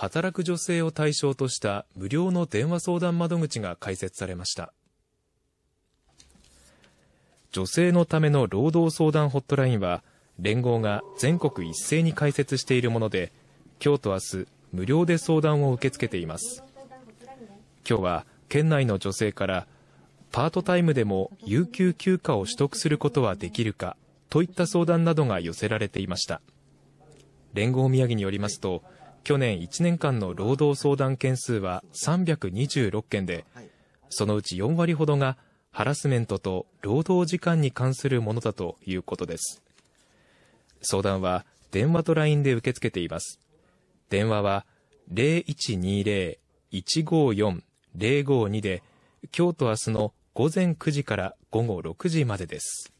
働く女性を対象とした無料の電話相談窓口が開設されました女性のための労働相談ホットラインは連合が全国一斉に開設しているもので今日と明日無料で相談を受け付けています今日は県内の女性からパートタイムでも有給休暇を取得することはできるかといった相談などが寄せられていました連合宮城によりますと去年1年間の労働相談件数は326件で、そのうち4割ほどがハラスメントと労働時間に関するものだということです。相談は電話と LINE で受け付けています。電話は0120-154-052で、今日と明日の午前9時から午後6時までです。